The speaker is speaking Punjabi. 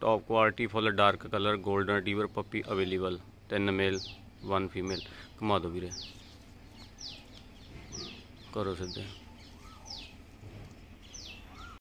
top quality full dark colour golden retriever puppy available ਤਿੰਨ ਮੇਲ ਵਨ ਫੀਮੇਲ ਕਮਾ ਦੋ ਵੀਰੇ ਕਰੋ ਸਿੱਧੇ